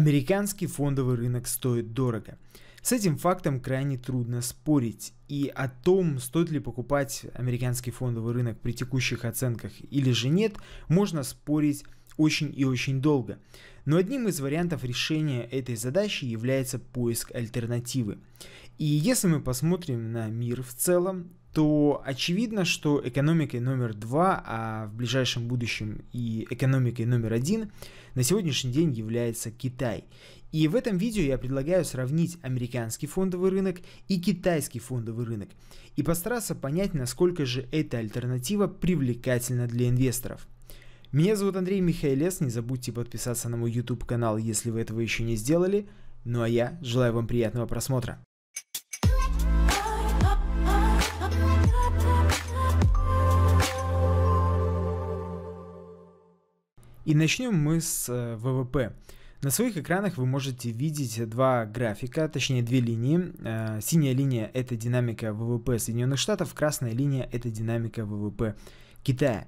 Американский фондовый рынок стоит дорого. С этим фактом крайне трудно спорить. И о том, стоит ли покупать американский фондовый рынок при текущих оценках или же нет, можно спорить очень и очень долго. Но одним из вариантов решения этой задачи является поиск альтернативы. И если мы посмотрим на мир в целом, то очевидно, что экономикой номер два, а в ближайшем будущем и экономикой номер один на сегодняшний день является Китай. И в этом видео я предлагаю сравнить американский фондовый рынок и китайский фондовый рынок и постараться понять, насколько же эта альтернатива привлекательна для инвесторов. Меня зовут Андрей Михайлес, не забудьте подписаться на мой YouTube канал, если вы этого еще не сделали. Ну а я желаю вам приятного просмотра. И начнем мы с э, ВВП. На своих экранах вы можете видеть два графика, точнее две линии. Э, синяя линия – это динамика ВВП Соединенных Штатов, красная линия – это динамика ВВП Китая.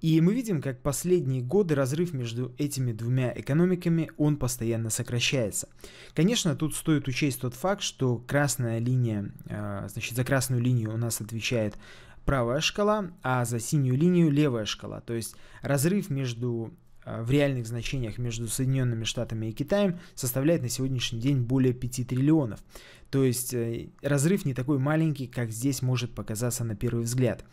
И мы видим, как последние годы разрыв между этими двумя экономиками, он постоянно сокращается. Конечно, тут стоит учесть тот факт, что красная линия, э, значит, за красную линию у нас отвечает правая шкала, а за синюю линию левая шкала. То есть разрыв между а, в реальных значениях между Соединенными Штатами и Китаем составляет на сегодняшний день более 5 триллионов. То есть э, разрыв не такой маленький, как здесь может показаться на первый взгляд.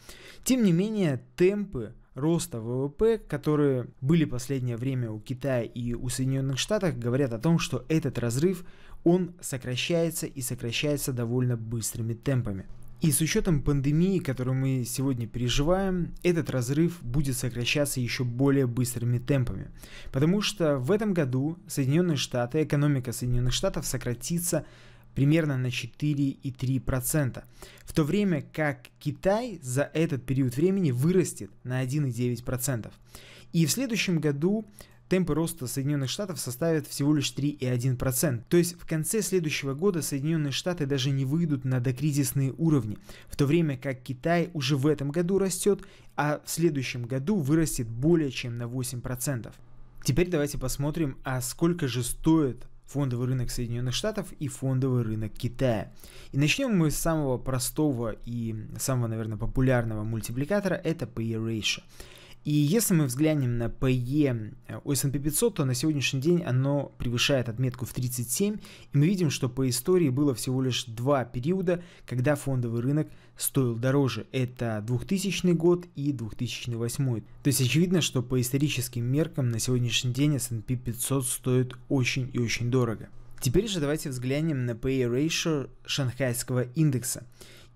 Тем не менее, темпы роста ВВП, которые были последнее время у Китая и у Соединенных Штатов, говорят о том, что этот разрыв, он сокращается и сокращается довольно быстрыми темпами. И с учетом пандемии, которую мы сегодня переживаем, этот разрыв будет сокращаться еще более быстрыми темпами. Потому что в этом году Соединенные Штаты, экономика Соединенных Штатов сократится примерно на 4,3%, в то время как Китай за этот период времени вырастет на 1,9%. И в следующем году темпы роста Соединенных Штатов составят всего лишь 3,1%. То есть в конце следующего года Соединенные Штаты даже не выйдут на докризисные уровни, в то время как Китай уже в этом году растет, а в следующем году вырастет более чем на 8%. Теперь давайте посмотрим, а сколько же стоит фондовый рынок Соединенных Штатов и фондовый рынок Китая. И начнем мы с самого простого и самого, наверное, популярного мультипликатора, это PE ratio. И если мы взглянем на PE у S&P 500, то на сегодняшний день оно превышает отметку в 37, и мы видим, что по истории было всего лишь два периода, когда фондовый рынок стоил дороже. Это 2000 год и 2008. То есть очевидно, что по историческим меркам на сегодняшний день S&P 500 стоит очень и очень дорого. Теперь же давайте взглянем на PE ratio шанхайского индекса.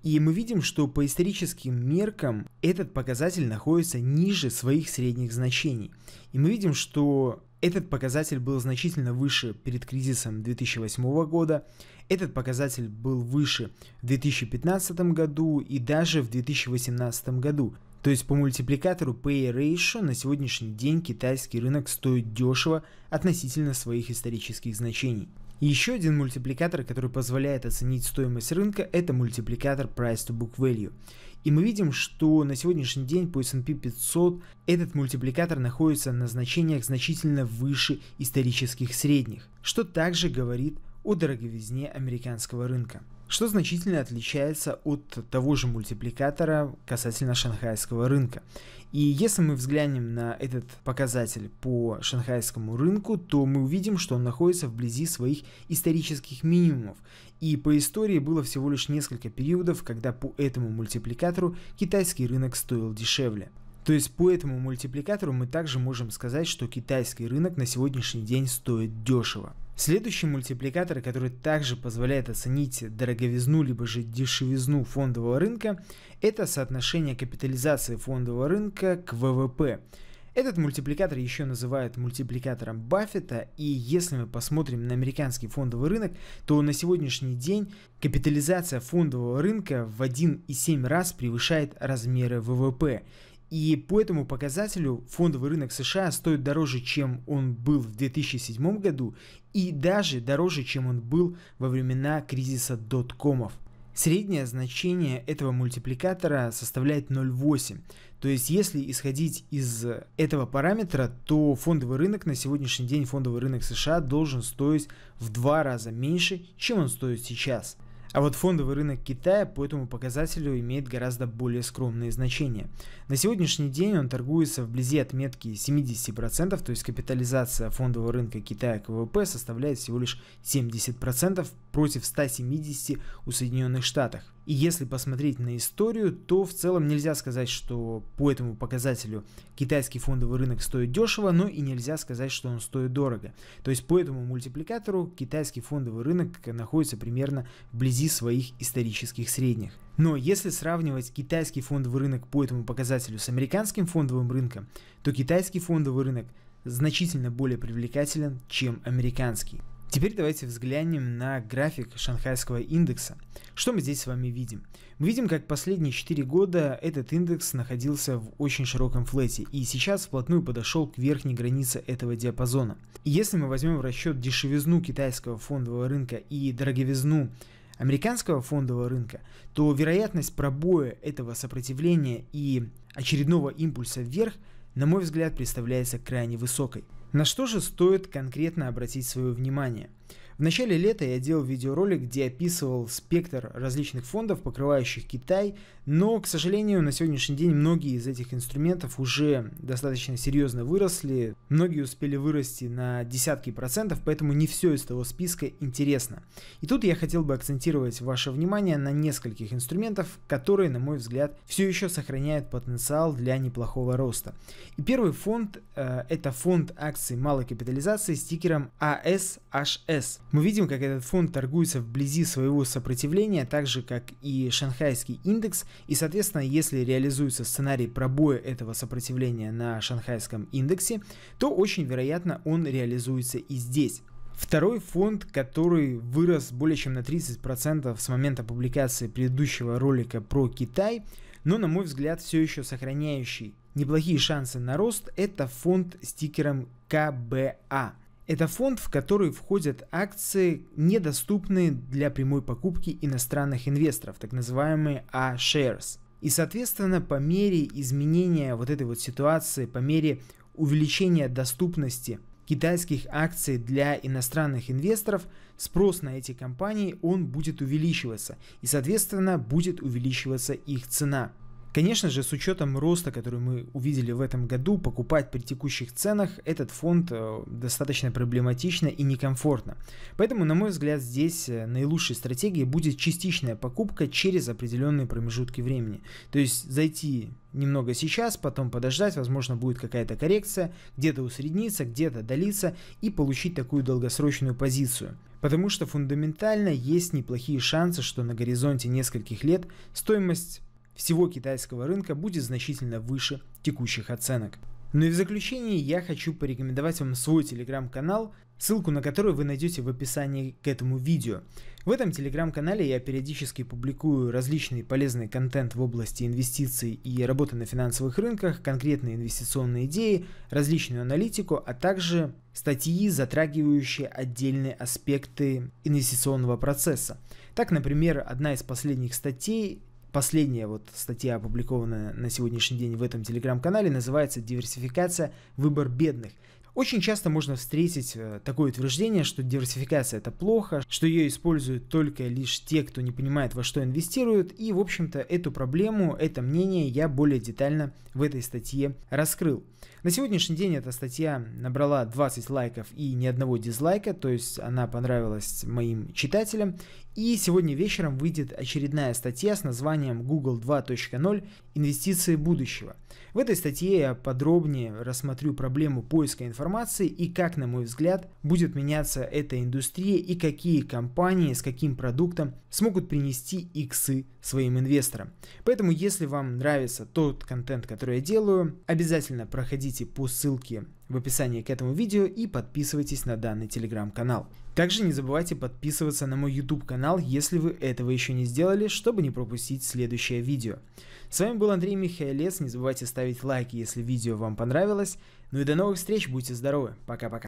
И мы видим, что по историческим меркам этот показатель находится ниже своих средних значений. И мы видим, что этот показатель был значительно выше перед кризисом 2008 года, этот показатель был выше в 2015 году и даже в 2018 году. То есть по мультипликатору Pay Ratio на сегодняшний день китайский рынок стоит дешево относительно своих исторических значений еще один мультипликатор, который позволяет оценить стоимость рынка, это мультипликатор Price to Book Value. И мы видим, что на сегодняшний день по S&P 500 этот мультипликатор находится на значениях значительно выше исторических средних, что также говорит о дороговизне американского рынка, что значительно отличается от того же мультипликатора касательно шанхайского рынка. И если мы взглянем на этот показатель по шанхайскому рынку, то мы увидим, что он находится вблизи своих исторических минимумов. И по истории было всего лишь несколько периодов, когда по этому мультипликатору китайский рынок стоил дешевле. То есть по этому мультипликатору мы также можем сказать, что китайский рынок на сегодняшний день стоит дешево. Следующий мультипликатор, который также позволяет оценить дороговизну либо же дешевизну фондового рынка, это соотношение капитализации фондового рынка к ВВП. Этот мультипликатор еще называют мультипликатором Баффета, и если мы посмотрим на американский фондовый рынок, то на сегодняшний день капитализация фондового рынка в 1,7 раз превышает размеры ВВП. И по этому показателю фондовый рынок США стоит дороже, чем он был в 2007 году и даже дороже, чем он был во времена кризиса доткомов. Среднее значение этого мультипликатора составляет 0,8. То есть если исходить из этого параметра, то фондовый рынок на сегодняшний день, фондовый рынок США должен стоить в два раза меньше, чем он стоит сейчас. А вот фондовый рынок Китая по этому показателю имеет гораздо более скромные значения. На сегодняшний день он торгуется вблизи отметки 70%, то есть капитализация фондового рынка Китая КВП составляет всего лишь 70% против 170 у Соединенных Штатах. И если посмотреть на историю, то в целом нельзя сказать, что по этому показателю китайский фондовый рынок стоит дешево, но и нельзя сказать, что он стоит дорого. То есть по этому мультипликатору китайский фондовый рынок находится примерно вблизи своих исторических средних. Но если сравнивать китайский фондовый рынок по этому показателю с американским фондовым рынком, то китайский фондовый рынок значительно более привлекателен, чем американский. Теперь давайте взглянем на график шанхайского индекса. Что мы здесь с вами видим? Мы видим, как последние 4 года этот индекс находился в очень широком флете и сейчас вплотную подошел к верхней границе этого диапазона. если мы возьмем в расчет дешевизну китайского фондового рынка и дороговизну американского фондового рынка, то вероятность пробоя этого сопротивления и очередного импульса вверх, на мой взгляд, представляется крайне высокой. На что же стоит конкретно обратить свое внимание? В начале лета я делал видеоролик, где описывал спектр различных фондов, покрывающих Китай, но, к сожалению, на сегодняшний день многие из этих инструментов уже достаточно серьезно выросли, многие успели вырасти на десятки процентов, поэтому не все из того списка интересно. И тут я хотел бы акцентировать ваше внимание на нескольких инструментов, которые, на мой взгляд, все еще сохраняют потенциал для неплохого роста. И первый фонд э, это фонд акций малой капитализации с тикером ASHS. А мы видим, как этот фонд торгуется вблизи своего сопротивления, так же как и шанхайский индекс, и соответственно, если реализуется сценарий пробоя этого сопротивления на шанхайском индексе, то очень вероятно он реализуется и здесь. Второй фонд, который вырос более чем на 30% с момента публикации предыдущего ролика про Китай, но, на мой взгляд, все еще сохраняющий неплохие шансы на рост, это фонд с тикером КБА. Это фонд, в который входят акции, недоступные для прямой покупки иностранных инвесторов, так называемые A-shares. И, соответственно, по мере изменения вот этой вот ситуации, по мере увеличения доступности китайских акций для иностранных инвесторов, спрос на эти компании он будет увеличиваться, и, соответственно, будет увеличиваться их цена. Конечно же, с учетом роста, который мы увидели в этом году, покупать при текущих ценах этот фонд э, достаточно проблематично и некомфортно. Поэтому, на мой взгляд, здесь э, наилучшей стратегией будет частичная покупка через определенные промежутки времени. То есть зайти немного сейчас, потом подождать, возможно будет какая-то коррекция, где-то усредниться, где-то долиться и получить такую долгосрочную позицию. Потому что фундаментально есть неплохие шансы, что на горизонте нескольких лет стоимость всего китайского рынка будет значительно выше текущих оценок. Ну и в заключение я хочу порекомендовать вам свой телеграм-канал, ссылку на который вы найдете в описании к этому видео. В этом телеграм-канале я периодически публикую различный полезный контент в области инвестиций и работы на финансовых рынках, конкретные инвестиционные идеи, различную аналитику, а также статьи, затрагивающие отдельные аспекты инвестиционного процесса. Так, например, одна из последних статей Последняя вот статья, опубликованная на сегодняшний день в этом телеграм-канале, называется «Диверсификация. Выбор бедных». Очень часто можно встретить э, такое утверждение, что диверсификация это плохо, что ее используют только лишь те, кто не понимает, во что инвестируют, и, в общем-то, эту проблему, это мнение я более детально в этой статье раскрыл. На сегодняшний день эта статья набрала 20 лайков и ни одного дизлайка, то есть она понравилась моим читателям, и сегодня вечером выйдет очередная статья с названием Google 2.0 «Инвестиции будущего». В этой статье я подробнее рассмотрю проблему поиска информации и как, на мой взгляд, будет меняться эта индустрия и какие компании с каким продуктом смогут принести иксы своим инвесторам. Поэтому, если вам нравится тот контент, который я делаю, обязательно проходите по ссылке в описании к этому видео и подписывайтесь на данный телеграм-канал. Также не забывайте подписываться на мой YouTube канал, если вы этого еще не сделали, чтобы не пропустить следующее видео. С вами был Андрей Михайлец, не забывайте ставить лайки, если видео вам понравилось. Ну и до новых встреч, будьте здоровы, пока-пока.